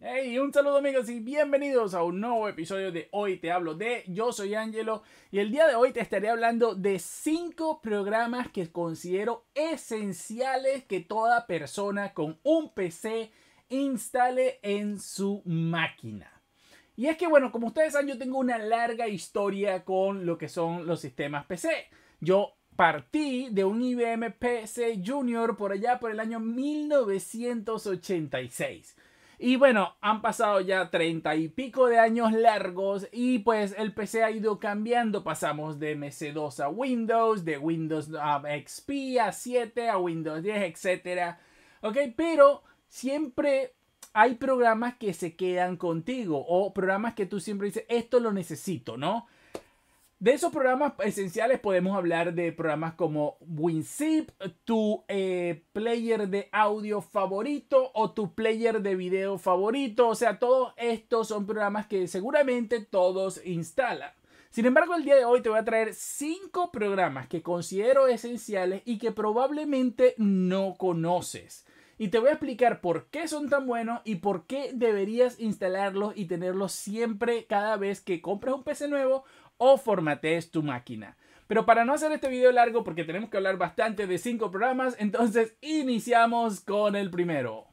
Hey, un saludo amigos y bienvenidos a un nuevo episodio de Hoy Te Hablo de. Yo soy Angelo y el día de hoy te estaré hablando de 5 programas que considero esenciales que toda persona con un PC instale en su máquina. Y es que bueno, como ustedes saben, yo tengo una larga historia con lo que son los sistemas PC. Yo partí de un IBM PC Junior por allá por el año 1986. Y bueno, han pasado ya treinta y pico de años largos y pues el PC ha ido cambiando. Pasamos de mc 2 a Windows, de Windows ah, XP a 7, a Windows 10, etc. Ok, pero siempre hay programas que se quedan contigo o programas que tú siempre dices, esto lo necesito, ¿no? De esos programas esenciales podemos hablar de programas como WinZip, tu eh, player de audio favorito o tu player de video favorito. O sea, todos estos son programas que seguramente todos instalan. Sin embargo, el día de hoy te voy a traer 5 programas que considero esenciales y que probablemente no conoces. Y te voy a explicar por qué son tan buenos y por qué deberías instalarlos y tenerlos siempre cada vez que compras un PC nuevo o formatees tu máquina. Pero para no hacer este video largo, porque tenemos que hablar bastante de cinco programas, entonces iniciamos con el primero.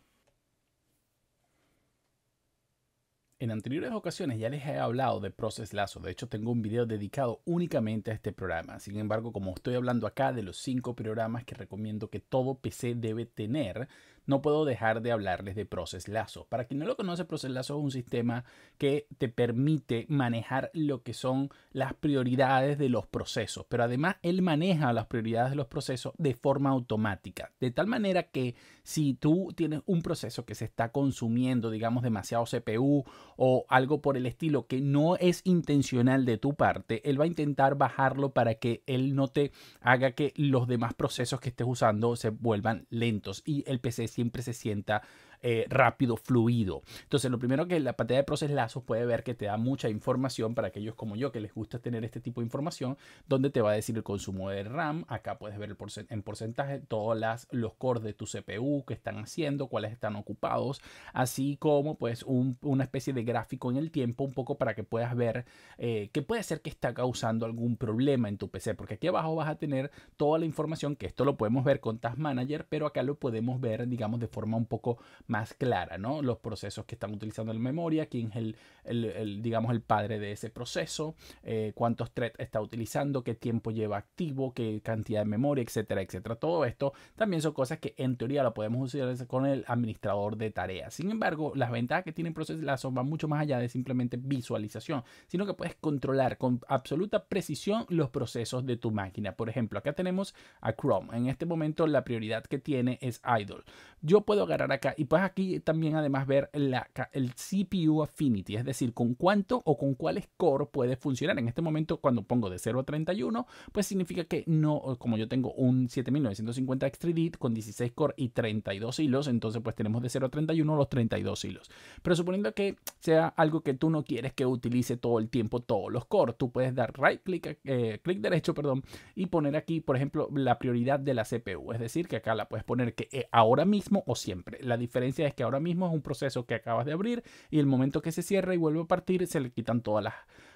En anteriores ocasiones ya les he hablado de Process Lasso, de hecho tengo un video dedicado únicamente a este programa. Sin embargo, como estoy hablando acá de los cinco programas que recomiendo que todo PC debe tener, no puedo dejar de hablarles de Process Para quien no lo conoce, Process es un sistema que te permite manejar lo que son las prioridades de los procesos, pero además él maneja las prioridades de los procesos de forma automática, de tal manera que si tú tienes un proceso que se está consumiendo, digamos, demasiado CPU o algo por el estilo que no es intencional de tu parte, él va a intentar bajarlo para que él no te haga que los demás procesos que estés usando se vuelvan lentos y el PC siempre se sienta eh, rápido, fluido. Entonces, lo primero que la pantalla de Proces Lazos puede ver que te da mucha información para aquellos como yo que les gusta tener este tipo de información, donde te va a decir el consumo de RAM. Acá puedes ver el en porcentaje todos las, los cores de tu CPU que están haciendo, cuáles están ocupados, así como pues una especie de gráfico en el tiempo, un poco para que puedas ver eh, que puede ser que está causando algún problema en tu PC, porque aquí abajo vas a tener toda la información que esto lo podemos ver con Task Manager, pero acá lo podemos ver, digamos, de forma un poco más más clara, ¿no? Los procesos que están utilizando en la memoria, quién es el, digamos, el padre de ese proceso, eh, cuántos threads está utilizando, qué tiempo lleva activo, qué cantidad de memoria, etcétera, etcétera. Todo esto también son cosas que en teoría lo podemos usar con el administrador de tareas. Sin embargo, las ventajas que tiene Process van mucho más allá de simplemente visualización, sino que puedes controlar con absoluta precisión los procesos de tu máquina. Por ejemplo, acá tenemos a Chrome. En este momento la prioridad que tiene es idle. Yo puedo agarrar acá y puedes aquí también además ver la, el CPU Affinity, es decir, con cuánto o con cuáles core puede funcionar. En este momento, cuando pongo de 0 a 31, pues significa que no, como yo tengo un 7950 X3D con 16 core y 32 hilos, entonces pues tenemos de 0 a 31 los 32 hilos. Pero suponiendo que sea algo que tú no quieres que utilice todo el tiempo todos los core, tú puedes dar right click, eh, clic derecho, perdón, y poner aquí, por ejemplo, la prioridad de la CPU, es decir, que acá la puedes poner que eh, ahora mismo o siempre. La diferencia es que ahora mismo es un proceso que acabas de abrir y el momento que se cierra y vuelve a partir se le quitan todas las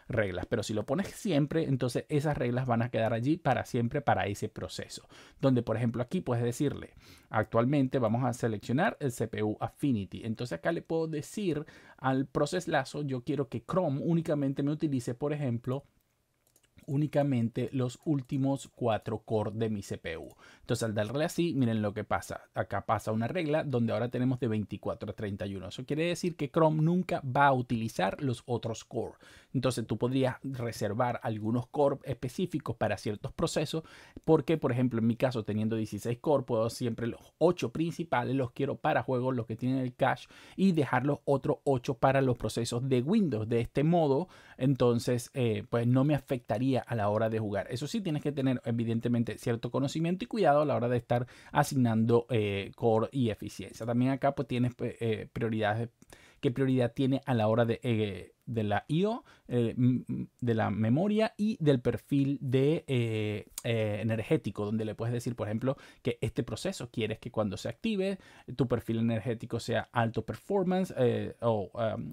reglas. Pero si lo pones siempre, entonces esas reglas van a quedar allí para siempre para ese proceso. Donde, por ejemplo, aquí puedes decirle, actualmente vamos a seleccionar el CPU Affinity. Entonces acá le puedo decir al proceslazo yo quiero que Chrome únicamente me utilice, por ejemplo, únicamente los últimos cuatro cores de mi CPU. Entonces al darle así, miren lo que pasa. Acá pasa una regla donde ahora tenemos de 24 a 31. Eso quiere decir que Chrome nunca va a utilizar los otros cores entonces tú podrías reservar algunos core específicos para ciertos procesos porque, por ejemplo, en mi caso teniendo 16 core, puedo siempre los 8 principales los quiero para juegos, los que tienen el cache y dejar los otros 8 para los procesos de Windows. De este modo, entonces, eh, pues no me afectaría a la hora de jugar. Eso sí, tienes que tener evidentemente cierto conocimiento y cuidado a la hora de estar asignando eh, core y eficiencia. También acá pues tienes pues, eh, prioridades qué prioridad tiene a la hora de, eh, de la IO, eh, de la memoria y del perfil de, eh, energético, donde le puedes decir, por ejemplo, que este proceso quieres que cuando se active, tu perfil energético sea alto performance o... Um,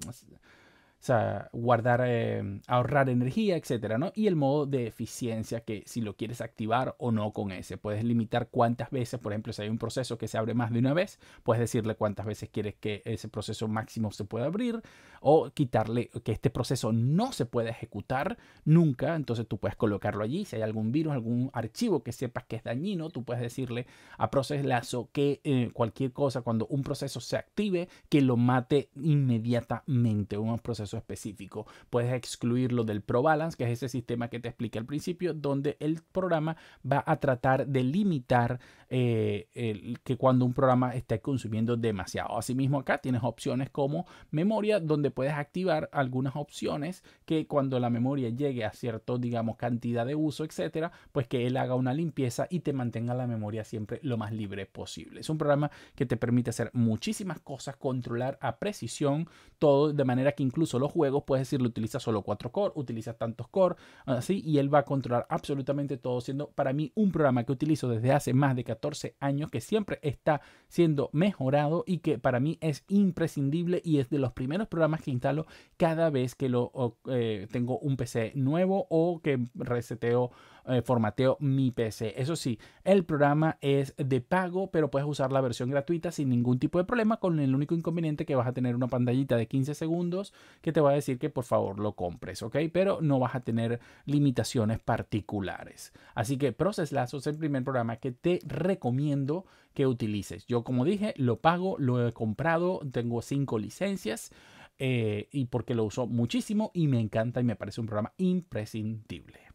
o guardar, em, ahorrar energía, etcétera, ¿no? Y el modo de eficiencia que si lo quieres activar o no con ese. Puedes limitar cuántas veces, por ejemplo, si hay un proceso que se abre más de una vez, puedes decirle cuántas veces quieres que ese proceso máximo se pueda abrir o quitarle que este proceso no se pueda ejecutar nunca. Entonces tú puedes colocarlo allí. Si hay algún virus, algún archivo que sepas que es dañino, tú puedes decirle a lazo que eh, cualquier cosa, cuando un proceso se active, que lo mate inmediatamente. Un proceso específico. Puedes excluirlo del ProBalance, que es ese sistema que te expliqué al principio, donde el programa va a tratar de limitar eh, que cuando un programa esté consumiendo demasiado. Asimismo, acá tienes opciones como memoria, donde puedes activar algunas opciones que cuando la memoria llegue a cierto, digamos, cantidad de uso, etcétera, pues que él haga una limpieza y te mantenga la memoria siempre lo más libre posible. Es un programa que te permite hacer muchísimas cosas, controlar a precisión todo de manera que incluso los juegos, puedes decirle utiliza solo 4 core, utiliza tantos core, así, y él va a controlar absolutamente todo, siendo para mí un programa que utilizo desde hace más de 14 años, que siempre está siendo mejorado y que para mí es imprescindible y es de los primeros programas que instalo cada vez que lo, eh, tengo un PC nuevo o que reseteo eh, formateo mi PC. Eso sí, el programa es de pago, pero puedes usar la versión gratuita sin ningún tipo de problema, con el único inconveniente que vas a tener una pantallita de 15 segundos que te va a decir que por favor lo compres, ¿ok? Pero no vas a tener limitaciones particulares. Así que Process Lazo es el primer programa que te recomiendo que utilices. Yo como dije, lo pago, lo he comprado, tengo cinco licencias. Eh, y porque lo uso muchísimo y me encanta y me parece un programa imprescindible.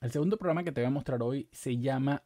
El segundo programa que te voy a mostrar hoy se llama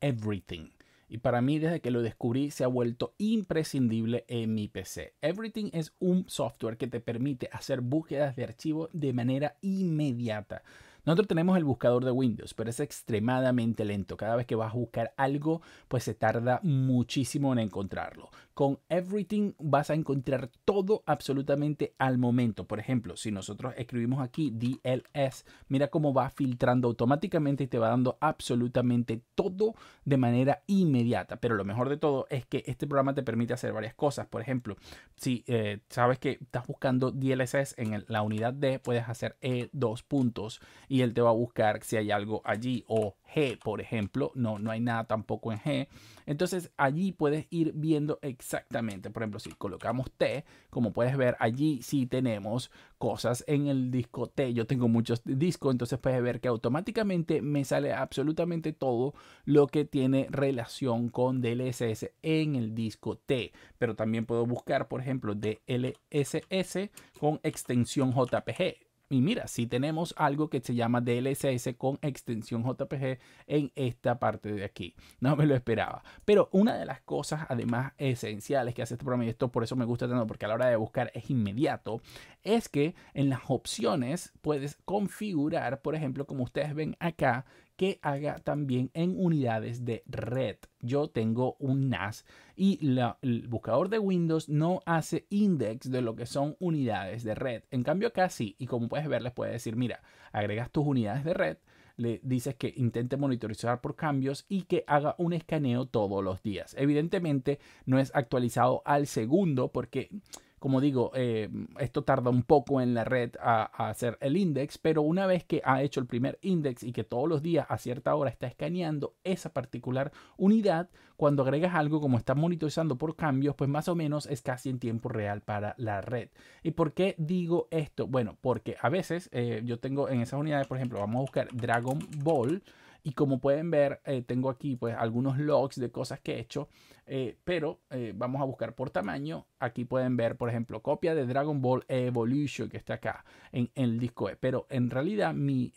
Everything. Y para mí, desde que lo descubrí, se ha vuelto imprescindible en mi PC. Everything es un software que te permite hacer búsquedas de archivos de manera inmediata. Nosotros tenemos el buscador de Windows, pero es extremadamente lento. Cada vez que vas a buscar algo, pues se tarda muchísimo en encontrarlo. Con Everything vas a encontrar todo absolutamente al momento. Por ejemplo, si nosotros escribimos aquí DLS, mira cómo va filtrando automáticamente y te va dando absolutamente todo de manera inmediata. Pero lo mejor de todo es que este programa te permite hacer varias cosas. Por ejemplo, si eh, sabes que estás buscando DLSS en la unidad D, puedes hacer E2 puntos y él te va a buscar si hay algo allí o G, por ejemplo, no, no hay nada tampoco en G. Entonces allí puedes ir viendo exactamente, por ejemplo, si colocamos T, como puedes ver allí sí tenemos cosas en el disco T, yo tengo muchos discos, entonces puedes ver que automáticamente me sale absolutamente todo lo que tiene relación con DLSS en el disco T, pero también puedo buscar, por ejemplo, DLSS con extensión JPG y mira, si tenemos algo que se llama DLSS con extensión JPG en esta parte de aquí. No me lo esperaba. Pero una de las cosas, además, esenciales que hace este programa, y esto por eso me gusta tanto, porque a la hora de buscar es inmediato, es que en las opciones puedes configurar, por ejemplo, como ustedes ven acá, que haga también en unidades de red. Yo tengo un NAS y el buscador de Windows no hace index de lo que son unidades de red. En cambio acá sí, y como puedes ver les puede decir, mira, agregas tus unidades de red, le dices que intente monitorizar por cambios y que haga un escaneo todos los días. Evidentemente no es actualizado al segundo porque como digo, eh, esto tarda un poco en la red a, hacer el index, pero una vez que ha hecho el primer index y que todos los días a cierta hora está escaneando esa particular unidad, cuando agregas algo como está monitorizando por cambios, pues más o menos es casi en tiempo real para la red. ¿Y por qué digo esto? Bueno, porque a veces eh, yo tengo en esas unidades, por ejemplo, vamos a buscar Dragon Ball. Y como pueden ver, eh, tengo aquí pues algunos logs de cosas que he hecho, eh, pero eh, vamos a buscar por tamaño. Aquí pueden ver, por ejemplo, copia de Dragon Ball Evolution que está acá en, el disco E. Pero en realidad mi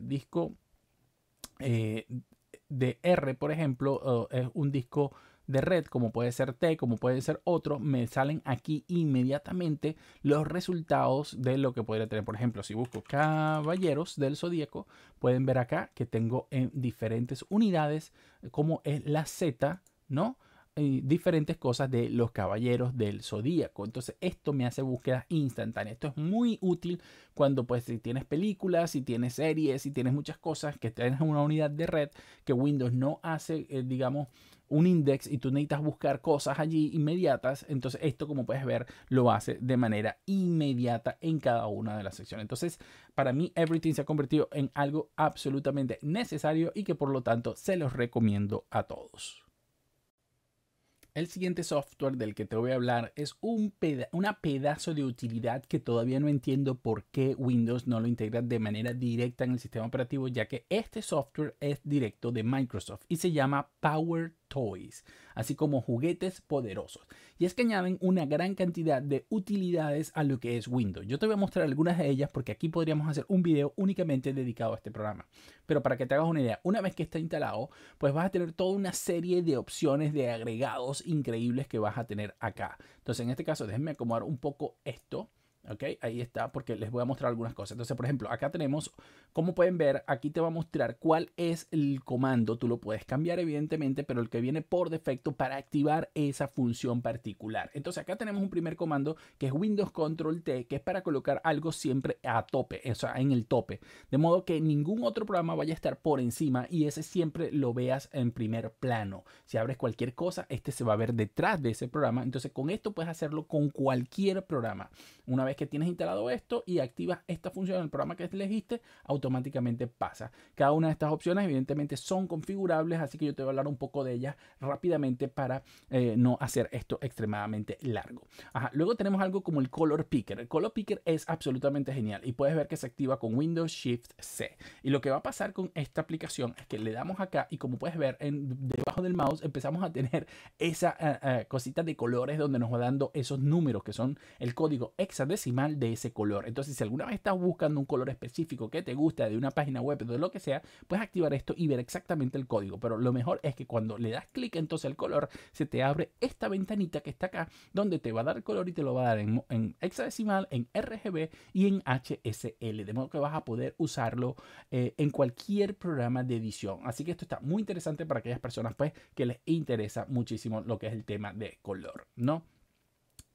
disco de R, por ejemplo, es un disco de red, como puede ser T, como puede ser otro, me salen aquí inmediatamente los resultados de lo que podría tener. Por ejemplo, si busco caballeros del zodíaco, pueden ver acá que tengo en diferentes unidades como es la Z, ¿no? diferentes cosas de los caballeros del zodíaco. Entonces, esto me hace búsquedas instantáneas. Esto es muy útil cuando, pues, si tienes películas, si tienes series, si tienes muchas cosas que tienes una unidad de red que Windows no hace, eh, digamos, un index y tú necesitas buscar cosas allí inmediatas, entonces esto como puedes ver lo hace de manera inmediata en cada una de las secciones. Entonces para mí Everything se ha convertido en algo absolutamente necesario y que por lo tanto se los recomiendo a todos. El siguiente software del que te voy a hablar es un una pedazo de utilidad que todavía no entiendo por qué Windows no lo integra de manera directa en el sistema operativo, ya que este software es directo de Microsoft y se llama Power Toys, así como juguetes poderosos. Y es que añaden una gran cantidad de utilidades a lo que es Windows. Yo te voy a mostrar algunas de ellas porque aquí podríamos hacer un video únicamente dedicado a este programa. Pero para que te hagas una idea, una vez que está instalado, pues vas a tener toda una serie de opciones de agregados increíbles que vas a tener acá. Entonces en este caso déjenme acomodar un poco esto ¿Ok? Ahí está, porque les voy a mostrar algunas cosas. Entonces, por ejemplo, acá tenemos, como pueden ver, aquí te va a mostrar cuál es el comando. Tú lo puedes cambiar, evidentemente, pero el que viene por defecto para activar esa función particular. Entonces, acá tenemos un primer comando que es Windows Control T, que es para colocar algo siempre a tope, o sea, en el tope. De modo que ningún otro programa vaya a estar por encima y ese siempre lo veas en primer plano. Si abres cualquier cosa, este se va a ver detrás de ese programa. Entonces, con esto puedes hacerlo con cualquier programa. Una vez que tienes instalado esto y activas esta función en el programa que elegiste, automáticamente pasa. Cada una de estas opciones evidentemente son configurables, así que yo te voy a hablar un poco de ellas rápidamente para eh, no hacer esto extremadamente largo. Luego tenemos algo como el Color Picker. El Color Picker es absolutamente genial y puedes ver que se activa con Windows Shift C. Y lo que va a pasar con esta aplicación es que le damos acá y como puedes ver en, debajo del mouse empezamos a tener esa eh, eh, cosita de colores donde nos va dando esos números que son el código hexadecimal de ese color. Entonces, si alguna vez estás buscando un color específico que te gusta de una página web o de lo que sea, puedes activar esto y ver exactamente el código. Pero lo mejor es que cuando le das clic entonces el color, se te abre esta ventanita que está acá, donde te va a dar el color y te lo va a dar en, hexadecimal, en RGB y en HSL. De modo que vas a poder usarlo eh, en cualquier programa de edición. Así que esto está muy interesante para aquellas personas pues, que les interesa muchísimo lo que es el tema de color, ¿no?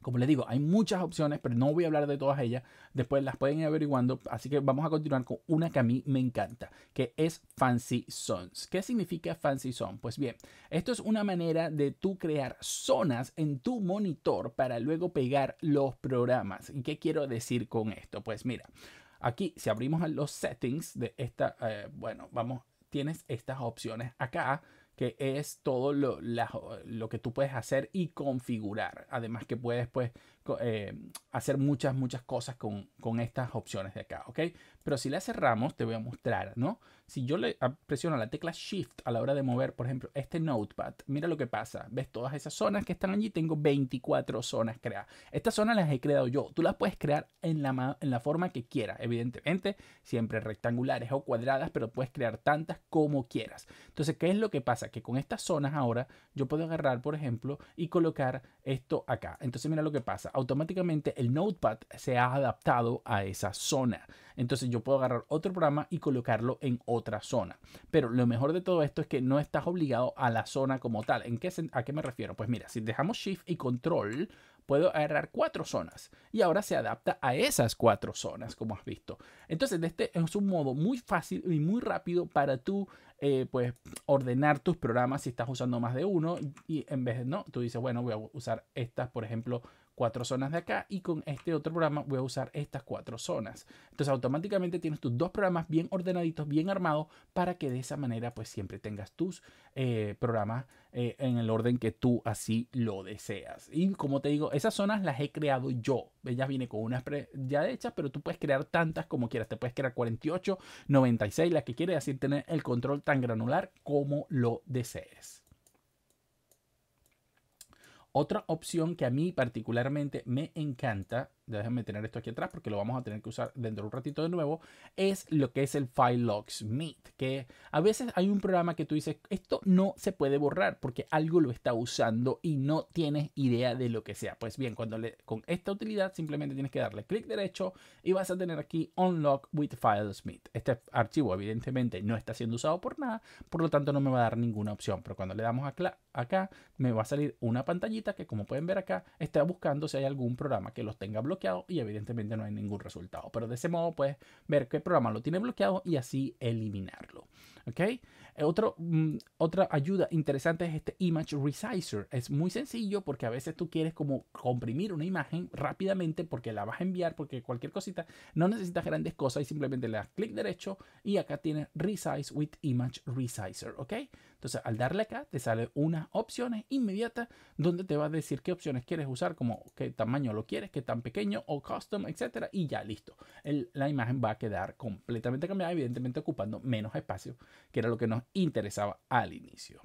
Como les digo, hay muchas opciones, pero no voy a hablar de todas ellas. Después las pueden ir averiguando. Así que vamos a continuar con una que a mí me encanta, que es Fancy Zones. ¿Qué significa Fancy Zones? Pues bien, esto es una manera de tú crear zonas en tu monitor para luego pegar los programas. ¿Y qué quiero decir con esto? Pues mira, aquí si abrimos los settings de esta, eh, bueno, vamos, tienes estas opciones acá que es todo lo, lo que tú puedes hacer y configurar. Además que puedes pues eh, hacer muchas, muchas cosas con, estas opciones de acá, ¿ok? Pero si la cerramos, te voy a mostrar, ¿no? Si yo le ah, presiono la tecla Shift a la hora de mover, por ejemplo, este Notepad, mira lo que pasa. ¿Ves todas esas zonas que están allí? Tengo 24 zonas creadas. Estas zonas las he creado yo. Tú las puedes crear en la, en la forma que quieras, evidentemente, siempre rectangulares o cuadradas, pero puedes crear tantas como quieras. Entonces, ¿qué es lo que pasa? Que con estas zonas ahora yo puedo agarrar, por ejemplo, y colocar esto acá. Entonces, mira lo que pasa automáticamente el notepad se ha adaptado a esa zona. Entonces yo puedo agarrar otro programa y colocarlo en otra zona. Pero lo mejor de todo esto es que no estás obligado a la zona como tal. ¿En qué, ¿A qué me refiero? Pues mira, si dejamos Shift y Control, puedo agarrar cuatro zonas y ahora se adapta a esas cuatro zonas, como has visto. Entonces, este es un modo muy fácil y muy rápido para tú, eh, pues, ordenar tus programas si estás usando más de uno y en vez de no, tú dices, bueno, voy a usar estas, por ejemplo, cuatro zonas de acá y con este otro programa voy a usar estas cuatro zonas. Entonces automáticamente tienes tus dos programas bien ordenaditos, bien armados para que de esa manera pues siempre tengas tus eh, programas eh, en el orden que tú así lo deseas. Y como te digo, esas zonas las he creado yo. Ellas viene con unas ya hechas, pero tú puedes crear tantas como quieras. Te puedes crear 48, 96, las que quieres, así tener el control tan granular como lo desees. Otra opción que a mí particularmente me encanta déjenme tener esto aquí atrás porque lo vamos a tener que usar dentro de un ratito de nuevo, es lo que es el File Logs Meet, que a veces hay un programa que tú dices, esto no se puede borrar porque algo lo está usando y no tienes idea de lo que sea. Pues bien, cuando le, con esta utilidad simplemente tienes que darle clic derecho y vas a tener aquí Unlock with file smith Este archivo evidentemente no está siendo usado por nada, por lo tanto no me va a dar ninguna opción, pero cuando le damos acá, acá me va a salir una pantallita que como pueden ver acá está buscando si hay algún programa que los tenga bloqueados y evidentemente no hay ningún resultado. Pero de ese modo puedes ver qué programa lo tiene bloqueado y así eliminarlo. ¿Ok? Eh, otro, mm, otra ayuda interesante es este Image Resizer. Es muy sencillo porque a veces tú quieres como comprimir una imagen rápidamente porque la vas a enviar, porque cualquier cosita no necesitas grandes cosas y simplemente le das clic derecho y acá tienes Resize with Image Resizer. ¿Ok? Entonces, al darle acá, te sale unas opciones inmediatas donde te va a decir qué opciones quieres usar, como qué tamaño lo quieres, qué tan pequeño o custom, etcétera, y ya listo. la imagen va a quedar completamente cambiada, evidentemente ocupando menos espacio, que era lo que nos interesaba al inicio.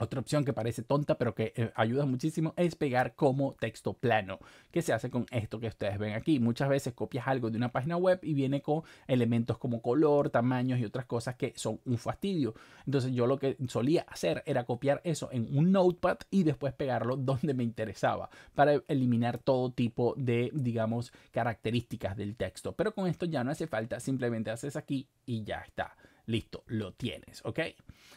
Otra opción que parece tonta pero que eh, ayuda muchísimo es pegar como texto plano, que se hace con esto que ustedes ven aquí. Muchas veces copias algo de una página web y viene con elementos como color, tamaños y otras cosas que son un fastidio. Entonces yo lo que solía hacer era copiar eso en un notepad y después pegarlo donde me interesaba para eliminar todo tipo de, digamos, características del texto. Pero con esto ya no hace falta, simplemente haces aquí y ya está. Listo, lo tienes, ¿ok?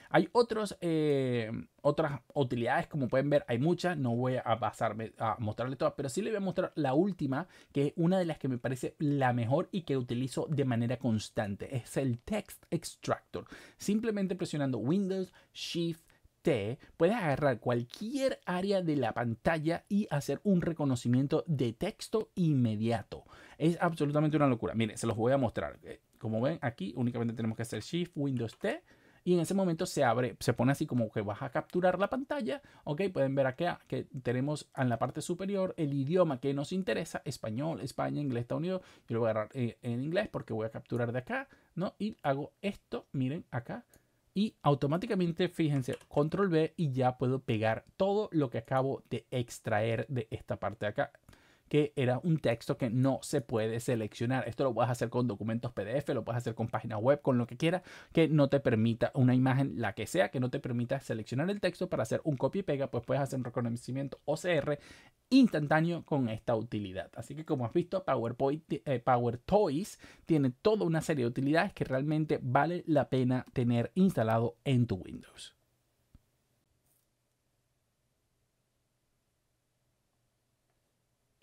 Hay otros, eh, otras utilidades, como pueden ver, hay muchas, no voy a pasarme a mostrarles todas, pero sí les voy a mostrar la última, que es una de las que me parece la mejor y que utilizo de manera constante, es el Text Extractor. Simplemente presionando Windows, Shift, T, puedes agarrar cualquier área de la pantalla y hacer un reconocimiento de texto inmediato. Es absolutamente una locura. Miren, se los voy a mostrar. Como ven, aquí únicamente tenemos que hacer Shift, Windows T. Y en ese momento se abre, se pone así como que vas a capturar la pantalla. Ok, pueden ver acá que tenemos en la parte superior el idioma que nos interesa: español, España, inglés, Estados Unidos. Yo lo voy a agarrar eh, en inglés porque voy a capturar de acá, ¿no? Y hago esto, miren acá y automáticamente, fíjense, control B y ya puedo pegar todo lo que acabo de extraer de esta parte de acá que era un texto que no se puede seleccionar. Esto lo puedes hacer con documentos PDF, lo puedes hacer con páginas web, con lo que quieras, que no te permita una imagen, la que sea, que no te permita seleccionar el texto para hacer un copy y pega, pues puedes hacer un reconocimiento OCR instantáneo con esta utilidad. Así que como has visto, PowerPoint, eh, Power Toys tiene toda una serie de utilidades que realmente vale la pena tener instalado en tu Windows.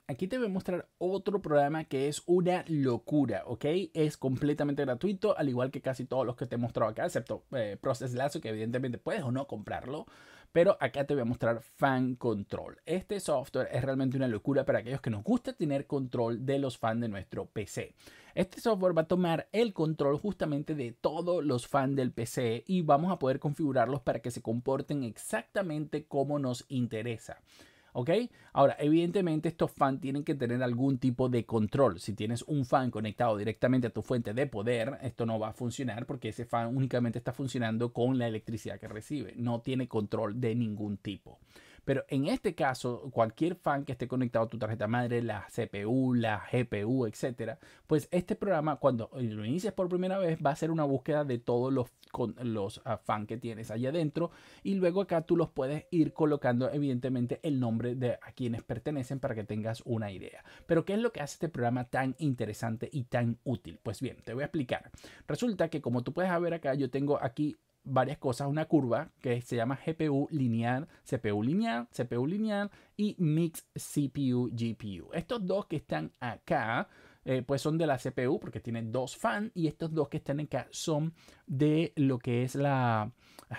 aquí te voy a mostrar otro programa que es una locura, ¿ok? Es completamente gratuito, al igual que casi todos los que te he mostrado acá, excepto eh, Process Lazo, que evidentemente puedes o no comprarlo. Pero acá te voy a mostrar Fan Control. Este software es realmente una locura para aquellos que nos gusta tener control de los fans de nuestro PC. Este software va a tomar el control justamente de todos los fans del PC y vamos a poder configurarlos para que se comporten exactamente como nos interesa. ¿Ok? Ahora, evidentemente estos fans tienen que tener algún tipo de control. Si tienes un fan conectado directamente a tu fuente de poder, esto no va a funcionar porque ese fan únicamente está funcionando con la electricidad que recibe. No tiene control de ningún tipo. Pero en este caso, cualquier fan que esté conectado a tu tarjeta madre, la CPU, la GPU, etcétera, pues este programa, cuando lo inicies por primera vez, va a ser una búsqueda de todos los, con, ah, fan que tienes allá adentro. Y luego acá tú los puedes ir colocando, evidentemente, el nombre de a quienes pertenecen para que tengas una idea. Pero, ¿qué es lo que hace este programa tan interesante y tan útil? Pues bien, te voy a explicar. Resulta que, como tú puedes ver acá, yo tengo aquí varias cosas, una curva que se llama GPU lineal, CPU lineal, CPU lineal y Mix CPU GPU. Estos dos que están acá, eh, pues son de la CPU porque tiene dos fans y estos dos que están acá son de lo que es la,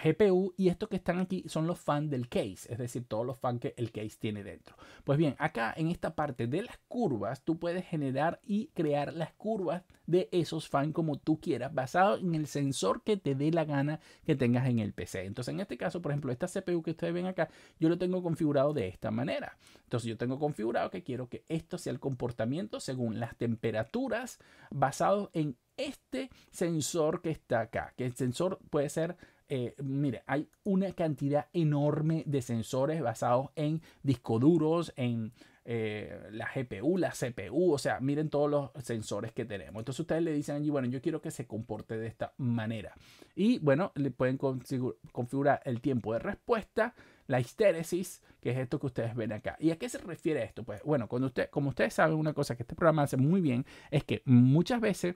GPU y estos que están aquí son los fans del case, es decir, todos los fans que el case tiene dentro. Pues bien, acá en esta parte de las curvas, tú puedes generar y crear las curvas de esos fans como tú quieras, basado en el sensor que te dé la gana que tengas en el PC. Entonces, en este caso, por ejemplo, esta CPU que ustedes ven acá, yo lo tengo configurado de esta manera. Entonces, yo tengo configurado que quiero que esto sea el comportamiento según las temperaturas, basado en este sensor que está acá, que el sensor puede ser eh, mire, hay una cantidad enorme de sensores basados en discos duros, en eh, la GPU, la CPU, o sea, miren todos los sensores que tenemos. Entonces ustedes le dicen allí, bueno, yo quiero que se comporte de esta manera. Y bueno, le pueden configurar el tiempo de respuesta, la histéresis, que es esto que ustedes ven acá. ¿Y a qué se refiere esto? Pues bueno, cuando usted, como ustedes saben, una cosa que este programa hace muy bien es que muchas veces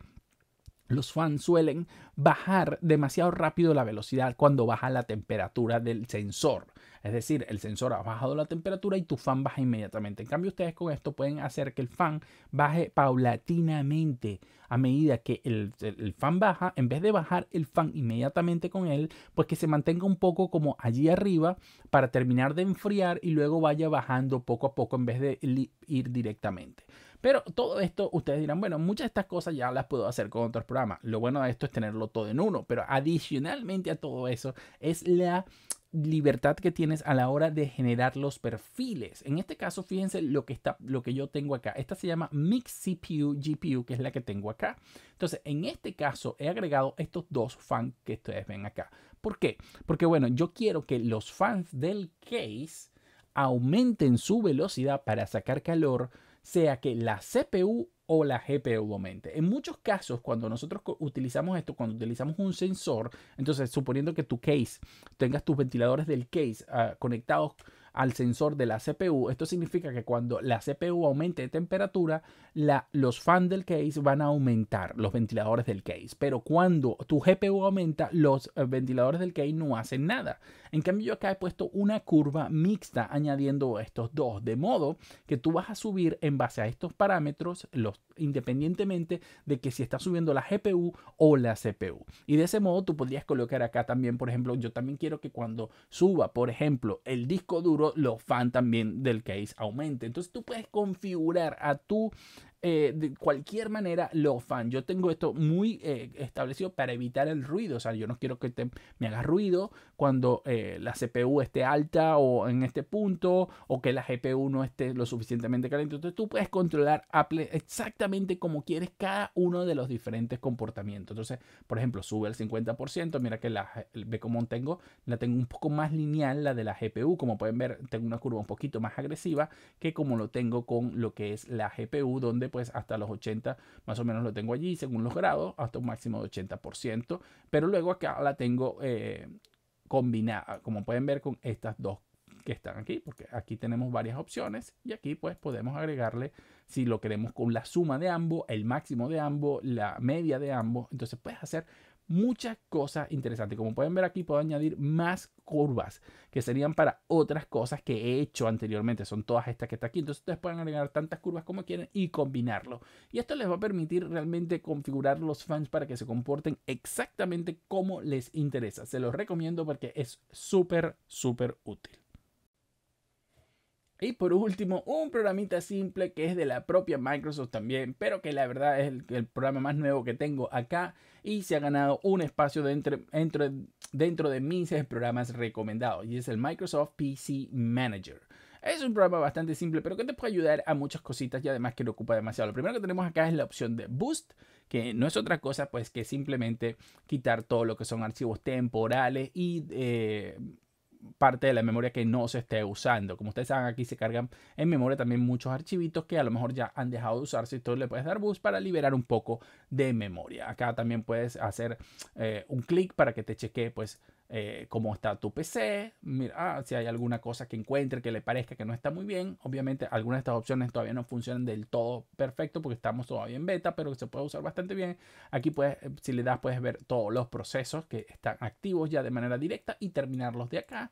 los fans suelen bajar demasiado rápido la velocidad cuando baja la temperatura del sensor. Es decir, el sensor ha bajado la temperatura y tu fan baja inmediatamente. En cambio, ustedes con esto pueden hacer que el fan baje paulatinamente. A medida que el, fan baja, en vez de bajar el fan inmediatamente con él, pues que se mantenga un poco como allí arriba para terminar de enfriar y luego vaya bajando poco a poco en vez de ir directamente. Pero todo esto, ustedes dirán, bueno, muchas de estas cosas ya las puedo hacer con otros programas. Lo bueno de esto es tenerlo todo en uno, pero adicionalmente a todo eso es la libertad que tienes a la hora de generar los perfiles. En este caso, fíjense lo que, está, lo que yo tengo acá. Esta se llama Mix CPU GPU, que es la que tengo acá. Entonces, en este caso, he agregado estos dos fans que ustedes ven acá. ¿Por qué? Porque, bueno, yo quiero que los fans del case aumenten su velocidad para sacar calor sea que la CPU o la GPU aumente. En muchos casos, cuando nosotros utilizamos esto, cuando utilizamos un sensor, entonces suponiendo que tu case, tengas tus ventiladores del case ah, conectados al sensor de la CPU. Esto significa que cuando la CPU aumente de temperatura, los fans del case van a aumentar, los ventiladores del case. Pero cuando tu GPU aumenta, los eh, ventiladores del case no hacen nada. En cambio, yo acá he puesto una curva mixta añadiendo estos dos, de modo que tú vas a subir en base a estos parámetros los, independientemente de que si está subiendo la GPU o la CPU. Y de ese modo tú podrías colocar acá también, por ejemplo, yo también quiero que cuando suba, por ejemplo, el disco duro, los fan también del case aumente. Entonces tú puedes configurar a tu eh, de cualquier manera lo fan. Yo tengo esto muy eh, establecido para evitar el ruido. O sea, yo no quiero que te, me haga ruido cuando eh, la CPU esté alta o en este punto o que la GPU no esté lo suficientemente caliente. Entonces tú puedes controlar Apple exactamente como quieres cada uno de los diferentes comportamientos. Entonces, por ejemplo, sube al 50%. Mira que la, ve cómo tengo, la tengo un poco más lineal, la de la GPU. Como pueden ver, tengo una curva un poquito más agresiva que como lo tengo con lo que es la GPU, donde pues hasta los 80 más o menos lo tengo allí, según los grados, hasta un máximo de 80%, pero luego acá la tengo eh, combinada, como pueden ver con estas dos que están aquí, porque aquí tenemos varias opciones y aquí pues podemos agregarle si lo queremos con la suma de ambos, el máximo de ambos, la media de ambos, entonces puedes hacer muchas cosas interesantes. Como pueden ver aquí, puedo añadir más curvas que serían para otras cosas que he hecho anteriormente. Son todas estas que está aquí. Entonces ustedes pueden agregar tantas curvas como quieren y combinarlo. Y esto les va a permitir realmente configurar los fans para que se comporten exactamente como les interesa. Se los recomiendo porque es súper, súper útil. Y por último, un programita simple que es de la propia Microsoft también, pero que la verdad es el, programa más nuevo que tengo acá y se ha ganado un espacio dentro, dentro, dentro de mis programas recomendados y es el Microsoft PC Manager. Es un programa bastante simple, pero que te puede ayudar a muchas cositas y además que no ocupa demasiado. Lo primero que tenemos acá es la opción de Boost, que no es otra cosa pues que simplemente quitar todo lo que son archivos temporales y eh, parte de la memoria que no se esté usando. Como ustedes saben, aquí se cargan en memoria también muchos archivitos que a lo mejor ya han dejado de usarse y tú le puedes dar bus para liberar un poco de memoria. Acá también puedes hacer eh, un clic para que te chequee pues eh, cómo está tu PC, mira, ah, si hay alguna cosa que encuentre que le parezca que no está muy bien. Obviamente algunas de estas opciones todavía no funcionan del todo perfecto porque estamos todavía en beta, pero se puede usar bastante bien. Aquí puedes, eh, si le das, puedes ver todos los procesos que están activos ya de manera directa y terminarlos de acá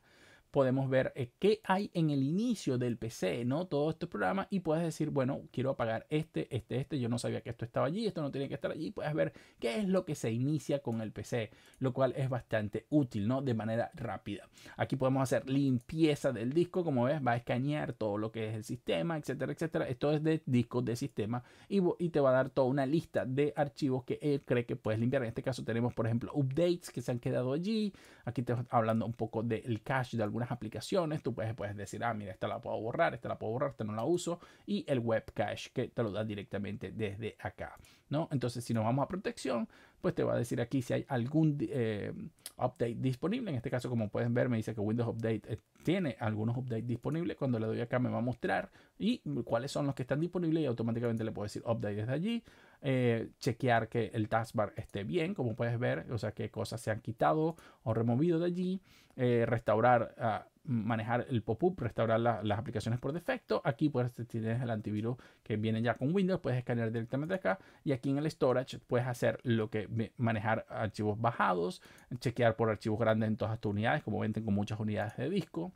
podemos ver eh, qué hay en el inicio del PC, ¿no? Todo este programa y puedes decir, bueno, quiero apagar este, este, este, yo no sabía que esto estaba allí, esto no tiene que estar allí, puedes ver qué es lo que se inicia con el PC, lo cual es bastante útil, ¿no? De manera rápida. Aquí podemos hacer limpieza del disco, como ves, va a escanear todo lo que es el sistema, etcétera, etcétera. Esto es de disco de sistema y, te va a dar toda una lista de archivos que él cree que puedes limpiar. En este caso tenemos, por ejemplo, updates que se han quedado allí. Aquí te hablando un poco del cache de alguna las aplicaciones, tú puedes, puedes decir, ah, mira, esta la puedo borrar, esta la puedo borrar, esta no la uso, y el web cache que te lo da directamente desde acá, ¿no? Entonces, si nos vamos a protección, pues te va a decir aquí si hay algún eh, update disponible. En este caso, como pueden ver, me dice que Windows Update eh, tiene algunos updates disponibles. Cuando le doy acá me va a mostrar y cuáles son los que están disponibles y automáticamente le puedo decir update desde allí. Eh, chequear que el taskbar esté bien, como puedes ver, o sea, qué cosas se han quitado o removido de allí, eh, restaurar, ah, manejar el pop-up, restaurar las aplicaciones por defecto. Aquí puedes tienes el antivirus que viene ya con Windows, puedes escanear directamente acá y aquí en el storage puedes hacer lo que manejar archivos bajados, chequear por archivos grandes en todas tus unidades, como ven tengo muchas unidades de disco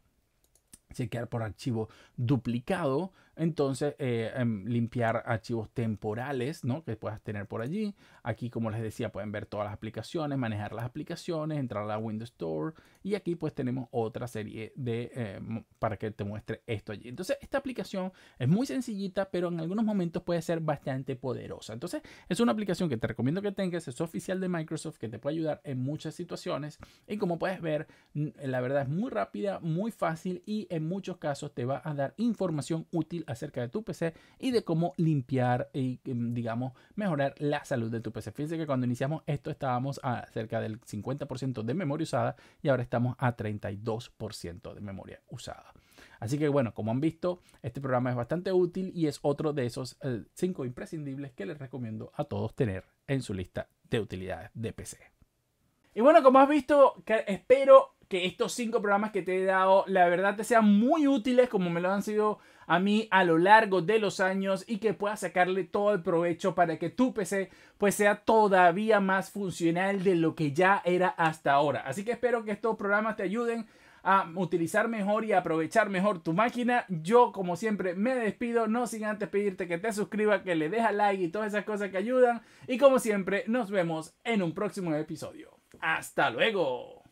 chequear por archivo duplicado, entonces, eh, em, limpiar archivos temporales, ¿no? Que puedas tener por allí. Aquí, como les decía, pueden ver todas las aplicaciones, manejar las aplicaciones, entrar a la Windows Store. Y aquí, pues, tenemos otra serie de, eh, para que te muestre esto allí. Entonces, esta aplicación es muy sencillita, pero en algunos momentos puede ser bastante poderosa. Entonces, es una aplicación que te recomiendo que tengas. Es oficial de Microsoft, que te puede ayudar en muchas situaciones. Y como puedes ver, la verdad es muy rápida, muy fácil y en muchos casos te va a dar información útil acerca de tu PC y de cómo limpiar y, em, digamos, mejorar la salud de tu PC. Fíjense que cuando iniciamos esto estábamos a cerca del 50% de memoria usada y ahora estamos a 32% de memoria usada. Así que bueno, como han visto, este programa es bastante útil y es otro de esos eh, cinco imprescindibles que les recomiendo a todos tener en su lista de utilidades de PC. Y bueno, como has visto, espero que estos cinco programas que te he dado, la verdad, te sean muy útiles como me lo han sido a mí a lo largo de los años y que pueda sacarle todo el provecho para que tu PC pues sea todavía más funcional de lo que ya era hasta ahora. Así que espero que estos programas te ayuden a utilizar mejor y aprovechar mejor tu máquina. Yo, como siempre, me despido, no sin antes pedirte que te suscribas, que le dejas like y todas esas cosas que ayudan. Y como siempre, nos vemos en un próximo episodio. ¡Hasta luego!